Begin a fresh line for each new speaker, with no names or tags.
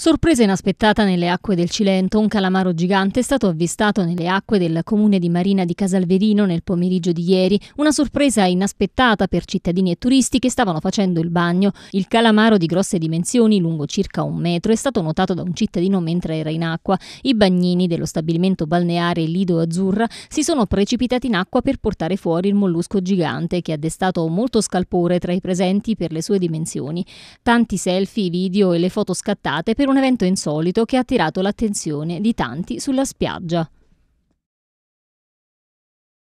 Sorpresa inaspettata nelle acque del Cilento, un calamaro gigante è stato avvistato nelle acque del comune di Marina di Casalverino nel pomeriggio di ieri. Una sorpresa inaspettata per cittadini e turisti che stavano facendo il bagno. Il calamaro di grosse dimensioni, lungo circa un metro, è stato notato da un cittadino mentre era in acqua. I bagnini dello stabilimento balneare Lido Azzurra si sono precipitati in acqua per portare fuori il mollusco gigante che ha destato molto scalpore tra i presenti per le sue dimensioni. Tanti selfie, video e le foto scattate per un evento insolito che ha attirato l'attenzione di tanti sulla spiaggia.